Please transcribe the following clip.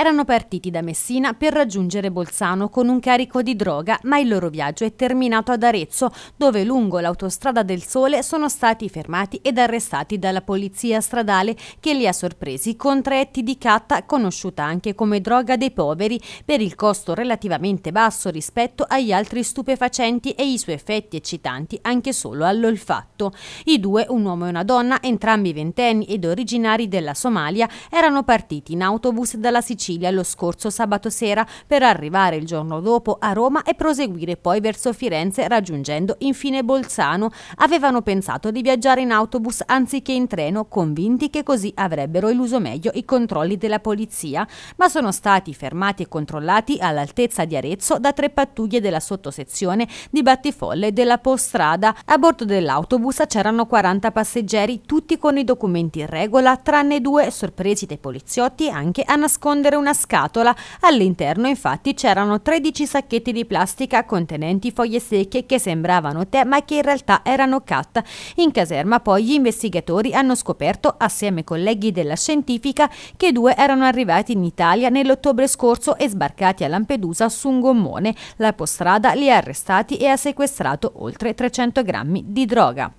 Erano partiti da Messina per raggiungere Bolzano con un carico di droga, ma il loro viaggio è terminato ad Arezzo, dove lungo l'autostrada del Sole sono stati fermati ed arrestati dalla polizia stradale che li ha sorpresi con tre etti di catta conosciuta anche come droga dei poveri per il costo relativamente basso rispetto agli altri stupefacenti e i suoi effetti eccitanti anche solo all'olfatto. I due, un uomo e una donna, entrambi ventenni ed originari della Somalia, erano partiti in autobus dalla Sicilia Sicilia lo scorso sabato sera per arrivare il giorno dopo a Roma e proseguire poi verso Firenze raggiungendo infine Bolzano. Avevano pensato di viaggiare in autobus anziché in treno, convinti che così avrebbero illuso meglio i controlli della polizia, ma sono stati fermati e controllati all'altezza di Arezzo da tre pattuglie della sottosezione di Battifolle della Postrada. A bordo dell'autobus c'erano 40 passeggeri, tutti con i documenti in regola, tranne due sorpresi dai poliziotti anche a nascondere una scatola. All'interno infatti c'erano 13 sacchetti di plastica contenenti foglie secche che sembravano tè ma che in realtà erano cat. In caserma poi gli investigatori hanno scoperto assieme ai colleghi della scientifica che due erano arrivati in Italia nell'ottobre scorso e sbarcati a Lampedusa su un gommone. La postrada li ha arrestati e ha sequestrato oltre 300 grammi di droga.